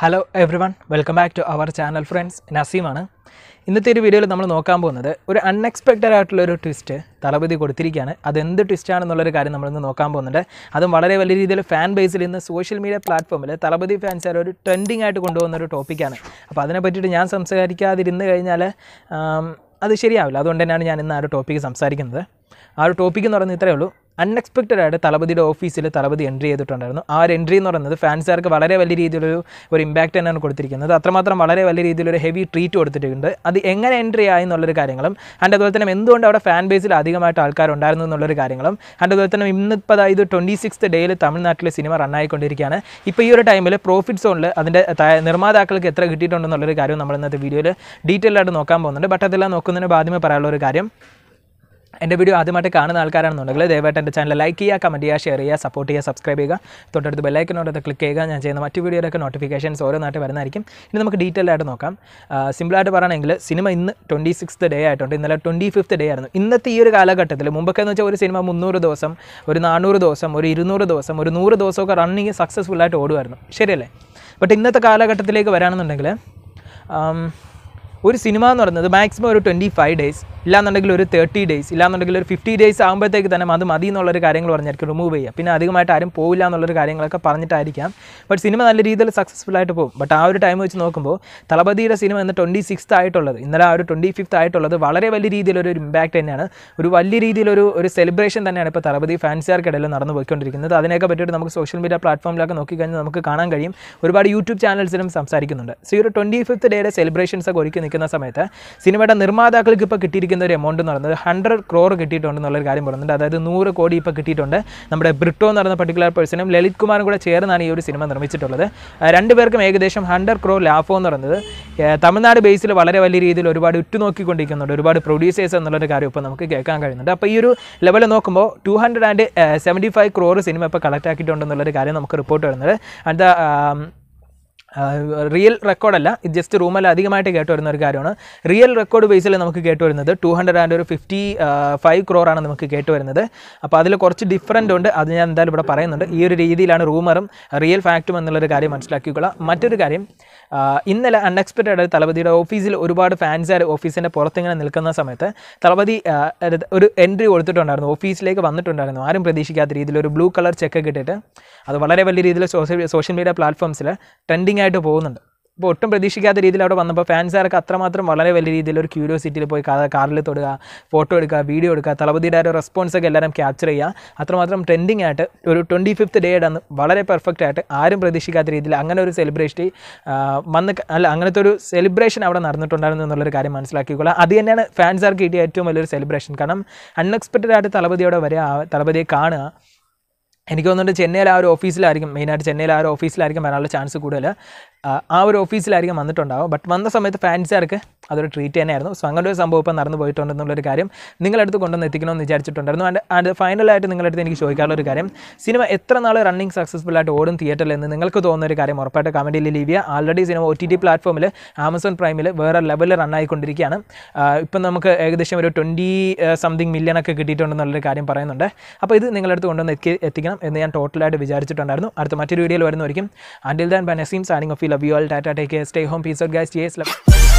Hello everyone welcome back to our channel friends നസീമാണ് ഇന്നത്തെ ഒരു വീഡിയോയിൽ നമ്മൾ നോക്കാൻ പോകുന്നത് ഒരു അൺഎക്സ്പെക്റ്റഡ് ആയിട്ടുള്ളൊരു ട്വിസ്റ്റ് തലപതി കൊടുത്തിരിക്കുകയാണ് അതെന്ത് ട്വിസ്റ്റാണെന്നുള്ളൊരു കാര്യം നമ്മളിന്ന് നോക്കാൻ പോകുന്നുണ്ട് അതും വളരെ വലിയ രീതിയിൽ ഫാൻ ബേസിൽ ഇന്ന് സോഷ്യൽ മീഡിയ പ്ലാറ്റ്ഫോമിൽ തലപതി ഫാൻസ് ഒരു ട്രെൻഡിങ് ആയിട്ട് കൊണ്ടുപോകുന്ന ഒരു ടോപ്പിക്കാണ് അപ്പോൾ അതിനെ പറ്റിയിട്ട് ഞാൻ സംസാരിക്കാതിരുന്ന് കഴിഞ്ഞാൽ അത് ശരിയാവില്ല അതുകൊണ്ട് തന്നെയാണ് ഞാൻ ഇന്ന് ആ ഒരു ടോപ്പിക്ക് സംസാരിക്കുന്നത് ആ ഒരു ടോപ്പിക്ക് എന്ന് പറയുന്നത് ഇത്രയേ ഉള്ളൂ അൺഎക്സ്പെക്റ്റഡ് ആയിട്ട് തലപതിയുടെ ഓഫീസിൽ തലപതി എൻട്രി ചെയ്തിട്ടുണ്ടായിരുന്നു ആ ഒരു എൻട്രി എന്ന് പറയുന്നത് ഫാൻസുകാർക്ക് വളരെ വലിയ രീതിയിലൊരു ഒരു ഇമ്പാക്റ്റ് തന്നെയാണ് കൊടുത്തിരിക്കുന്നത് അത്രമാത്രം വളരെ വലിയ രീതിയിലൊരു ഹെവി ട്രീറ്റ് കൊടുത്തിട്ടുണ്ട് അത് എങ്ങനെ എൻട്രി ആയി എന്നുള്ളൊരു കാര്യങ്ങളും അതിൻ്റെ അതുപോലെ തന്നെ എന്തുകൊണ്ട് അവിടെ ഫാൻ ബേസിൽ അധികമായിട്ട് ആൾക്കാരുണ്ടായിരുന്നു എന്നുള്ളൊരു കാര്യങ്ങളും അതിൻ്റെ അതുപോലെ തന്നെ ഇന്നിപ്പോൾ അതായത് ട്വൻറ്റി സിക്സ് ഡേയിൽ തമിഴ്നാട്ടിലെ സിനിമ റണ്ണായിക്കൊണ്ടിരിക്കുകയാണ് ഇപ്പോൾ ഈ ഒരു ടൈമിൽ പ്രോഫിറ്റ് സോണിൽ അതിൻ്റെ നിർമ്മാതാക്കൾക്ക് എത്ര കിട്ടിയിട്ടുണ്ടെന്നുള്ളൊരു കാര്യം നമ്മൾ ഇന്നത്തെ വീഡിയോയിൽ ഡീറ്റെയിൽ ആയിട്ട് നോക്കാൻ പോകുന്നുണ്ട് ബട്ട് അതെല്ലാം നോക്കുന്നതിന് ആദ്യമേ പറയാനുള്ള ഒരു കാര്യം എൻ്റെ വീഡിയോ ആദ്യമായിട്ട് കാണുന്ന ആൾക്കാരാണെന്നുണ്ടെങ്കിൽ ദയവായിട്ട് എൻ്റെ ചാനൽ ലൈക്ക് ചെയ്യുക കമൻറ്റ് ചെയ്യുക ഷെയർ ചെയ്യുക സപ്പോർട്ട് ചെയ്യുക സബ്സ്ക്രൈബ് ചെയ്യുക തൊട്ടടുത്ത് ബെല്ലൈക്കനോടൊത്ത് ക്ലിക്ക് ചെയ്യുക ഞാൻ ചെയ്യുന്ന മറ്റു വീഡിയോയിലൊക്കെ നോട്ടിഫിക്കേഷൻസ് ഓരോ നാട്ടിൽ വരുന്നതായിരിക്കും ഇനി നമുക്ക് ഡീറ്റെയിൽ ആയിട്ട് നോക്കാം സിമ്പിളായിട്ട് പറയുകയാണെങ്കിൽ സിനിമ ഇന്ന് ട്വൻറ്റി സിക്സ് ഡേ ആയിട്ടുണ്ട് ഇന്നലെ ട്വൻറ്റി ഫിഫ്ത്ത് ഡേ ആയിരുന്നു ഇന്നത്തെ ഈ ഒരു കാലഘട്ടത്തിൽ മുമ്പൊക്കെ എന്ന് വെച്ചാൽ ഒരു സിനിമ മുന്നൂറ് ദിവസം ഒരു നാനൂറ് ദിവസം ഒരു ഇരുന്നൂറ് ദിവസം ഒരു നൂറ് ദിവസമൊക്കെ റണ്ണിങ് സക്സസ്ഫുള്ളായിട്ട് ഓടുമായിരുന്നു ശരിയല്ലേ ബട്ട് ഇന്നത്തെ കാലഘട്ടത്തിലേക്ക് വരാണെന്നുണ്ടെങ്കിൽ ഒരു സിനിമ എന്ന് പറയുന്നത് മാക്സിമം ഒരു ട്വൻറ്റി ഫൈവ് ഡേയ്സ് ഇല്ലാന്നുണ്ടെങ്കിൽ ഒരു തേർട്ടി ഡേയ്സ് ഇല്ലാന്നുണ്ടെങ്കിൽ ഒരു ഫിഫ്റ്റി ഡേയ്സ് ആകുമ്പോഴത്തേക്ക് തന്നെ അത് മതി എന്നുള്ളൊരു കാര്യങ്ങൾ പറഞ്ഞായിരിക്കും റിമൂവ് ചെയ്യുക പിന്നെ അധികമായിട്ട് ആരും പോയില്ല എന്നുള്ളൊരു കാര്യങ്ങളൊക്കെ പറഞ്ഞിട്ടായിരിക്കാം ബട്ട് സിനിമ നല്ല രീതിയിൽ സക്സസ്ഫുൾ ആയിട്ട് പോകും ബട്ട് ആ ഒരു ടൈം വെച്ച് നോക്കുമ്പോൾ തലപതിയുടെ സിനിമ ഇന്ന് ട്വൻറ്റി സിക്സ് ആയിട്ടുള്ളത് ഇന്നലെ ആ ഒരു ട്വൻറ്റി ഫിഫ്ത്ത് ആയിട്ടുള്ളത് വളരെ വലിയ രീതിയിലൊരു ഒരു ഇമ്പാക്റ്റ് തന്നെയാണ് ഒരു വലിയ രീതിയിലൊരു ഒരു സെലിബ്രേഷൻ തന്നെയാണ് ഇപ്പോൾ തലപതി ഫാൻസുകാർക്കിടയിൽ നടന്നു പോയിക്കൊണ്ടിരിക്കുന്നത് അതിനൊക്കെ പറ്റിയിട്ട് നമുക്ക് സോഷ്യൽ മീഡിയ പ്ലാറ്റ്ഫോമിലൊക്കെ നോക്കിക്കഴിഞ്ഞാൽ നമുക്ക് കാണാൻ കഴിയും ഒരുപാട് യൂട്യൂബ് ചാനൽസിലും സംസാരിക്കുന്നുണ്ട് സോ ഈ ഒരു ട്വൻറ്റി ഫിഫ്ത്ത് ഡേയുടെ സെലിബ്രേഷൻസ് ഒക്കെ ഒരുക്കി നിൽക്കുന്ന സമയത്ത് സിനിമയുടെ നിർമ്മാതാക്കൾക്ക് ഇപ്പോൾ കിട്ടിയിരിക്കുന്നത് കിട്ടിയിരിക്കുന്ന ഒരു എമൗണ്ട് എന്ന് പറയുന്നത് ഹൺഡ്രഡ് ക്രോർ കിട്ടിയിട്ടുണ്ട് എന്നുള്ളൊരു കാര്യം പറയുന്നുണ്ട് അതായത് നൂറ് കോടി ഇപ്പോൾ കിട്ടിയിട്ടുണ്ട് നമ്മുടെ ബ്രിട്ടോ എന്ന് പറയുന്ന പർട്ടിക്കുലർ പേഴ്സണും ലളിത് കുമാറും കൂടെ ചേർന്നാണ് ഈ ഒരു സിനിമ നിർമ്മിച്ചിട്ടുള്ളത് രണ്ടുപേർക്കും ഏകദേശം ഹൺഡ്രഡ് ക്രോർ ലാഫോ എന്ന് പറയുന്നത് തമിഴ്നാട് ബേസിൽ വളരെ വലിയ രീതിയിൽ ഒരുപാട് ഉറ്റുനോക്കിക്കൊണ്ടിരിക്കുന്നുണ്ട് ഒരുപാട് പ്രൊഡ്യൂസേഴ്സ് എന്നുള്ളൊരു കാര്യം ഇപ്പോൾ നമുക്ക് കേൾക്കാൻ കഴിയുന്നുണ്ട് അപ്പോൾ ഈ ഒരു ലെവൽ നോക്കുമ്പോൾ two hundred and seventy five crore cinema ഇപ്പോൾ കളക്ട് ആക്കിയിട്ടുണ്ടെന്നുള്ളൊരു കാര്യം നമുക്ക് റിപ്പോർട്ട് വരുന്നത് ആൻഡ് ദ റിയൽ റെക്കോർഡല്ല ഇത് ജസ്റ്റ് റൂമല്ല അധികമായിട്ട് വരുന്ന ഒരു കാര്യമാണ് റിയൽ റെക്കോർഡ് ബേസിൽ നമുക്ക് വരുന്നത് ടു ഹൺഡ്രഡ് ആൻഡ് ഒരു ഫിഫ്റ്റി ഫൈവ് ആണ് നമുക്ക് വരുന്നത് അപ്പോൾ അതിൽ കുറച്ച് ഡിഫറൻറ്റ് ഉണ്ട് അത് ഞാൻ എന്തായാലും ഇവിടെ പറയുന്നുണ്ട് ഈ ഒരു രീതിയിലാണ് റൂമറും റിയൽ ഫാക്റ്റും എന്നുള്ളൊരു കാര്യം മനസ്സിലാക്കിക്കൊള്ളാം മറ്റൊരു കാര്യം ഇന്നലെ അൺഎക്സ്പെക്റ്റഡ് ആയിട്ട് തലപതിയുടെ ഓഫീസിൽ ഒരുപാട് ഫാൻസുകാർ ഓഫീസിൻ്റെ പുറത്തിങ്ങനെ നിൽക്കുന്ന സമയത്ത് തലപതി ഒരു എൻട്രി കൊടുത്തിട്ടുണ്ടായിരുന്നു ഓഫീസിലേക്ക് വന്നിട്ടുണ്ടായിരുന്നു ആരും പ്രതീക്ഷിക്കാത്ത രീതിയിൽ ഒരു ബ്ലൂ കളർ ചെക്ക് കിട്ടിയിട്ട് അത് വളരെ വലിയ രീതിയിൽ സോഷ്യൽ സോഷ്യൽ മീഡിയ പ്ലാറ്റ്ഫോംസിൽ ട്രെൻഡിങ് ഭംഗിയായിട്ട് പോകുന്നുണ്ട് അപ്പോൾ ഒട്ടും പ്രതീക്ഷിക്കാത്ത രീതിയിൽ അവിടെ വന്നപ്പോൾ ഫാൻസുകാർക്ക് അത്രമാത്രം വളരെ വലിയ രീതിയിൽ ഒരു ക്യൂരിയോസിറ്റിയിൽ പോയി കാറിൽ തൊടുക ഫോട്ടോ എടുക്കുക വീഡിയോ എടുക്കുക തളപതിയുടെ ഒരു റെസ്പോൺസ് ഒക്കെ എല്ലാവരും ക്യാപ്ചർ ചെയ്യുക അത്രമാത്രം ട്രെൻഡിങ് ആയിട്ട് ഒരു ട്വൻറ്റി ഫിഫ്ത്ത് ഡേയുടെ അന്ന് വളരെ പെർഫെക്റ്റ് ആയിട്ട് ആരും പ്രതീക്ഷിക്കാത്ത രീതിയിൽ അങ്ങനെ ഒരു സെലിബ്രേഷൻ വന്ന് അല്ല അങ്ങനത്തെ ഒരു സെലിബ്രേഷൻ അവിടെ നടന്നിട്ടുണ്ടായിരുന്നു എന്നുള്ളൊരു കാര്യം മനസ്സിലാക്കിക്കൊള്ളുക അത് തന്നെയാണ് ഫാൻസുകാർക്ക് കിട്ടിയ ഏറ്റവും വലിയൊരു സെലിബ്രേഷൻ കാരണം അൺഎക്സ്പെക്റ്റഡ് ആയിട്ട് തളപതിയോടെ വരിക തളപതിയെ കാണുക എനിക്ക് തോന്നുന്നുണ്ട് ചെന്നൈയിൽ ആ ഒരു ഓഫീസിലായിരിക്കും മെയിനായിട്ട് ചെന്നൈയിൽ ആ ഒരു ഓഫീസിലായിരിക്കും വരാനുള്ള ചാൻസ് കൂടുതൽ ആ ഒരു ഓഫീസിലായിരിക്കും വന്നിട്ടുണ്ടാവും ബട്ട് വന്ന സമയത്ത് ഫാൻസുകാർക്ക് അതൊരു ട്രീറ്റ് തന്നെയായിരുന്നു സോ അങ്ങനെ ഒരു സംഭവം ഇപ്പം നടന്നു പോയിട്ടുണ്ടെന്നുള്ളൊരു കാര്യം നിങ്ങളടുത്ത് കൊണ്ടുവന്ന് എത്തിക്കണമെന്ന് വിചാരിച്ചിട്ടുണ്ടായിരുന്നു ആൻഡ് ആൻഡ് ഫൈനലായിട്ട് നിങ്ങളടുത്ത് എനിക്ക് ചോദിക്കാനുള്ള ഒരു കാര്യം സിനിമ എത്ര നാൾ റണ്ണിങ് സക്സസ്ഫുൾ ആയിട്ട് ഓടും തിയേറ്ററിൽ എന്ന് നിങ്ങൾക്ക് തോന്നുന്ന ഒരു കാര്യം ഉറപ്പായിട്ട് കമൻറ്റിൽ ലീവ് ചെയ്യുക already cinema O T T പ്ലാറ്റ്ഫോമിൽ ആമസോൺ പ്രൈമിൽ വേറെ ലെവലിൽ റണ്ണായിക്കൊണ്ടിരിക്കുകയാണ് ഇപ്പം നമുക്ക് ഏകദേശം ഒരു ട്വൻറ്റി സംതിങ് മില്യണൊക്കെ കിട്ടിയിട്ടുണ്ടെന്നുള്ളൊരു കാര്യം പറയുന്നുണ്ട് അപ്പോൾ ഇത് നിങ്ങളടുത്ത് കൊണ്ടുവന്ന് എത്തിക്കണം എന്ന് ഞാൻ ടോട്ടലായിട്ട് വിചാരിച്ചിട്ടുണ്ടായിരുന്നു അടുത്ത മറ്റൊരു വീഡിയോയിൽ വരുന്നതായിരിക്കും അൻഡിൽ ദാൻ ബനസീം signing off Love you all. Tata. Take care. Stay home. Peace out, guys. Yes. Love.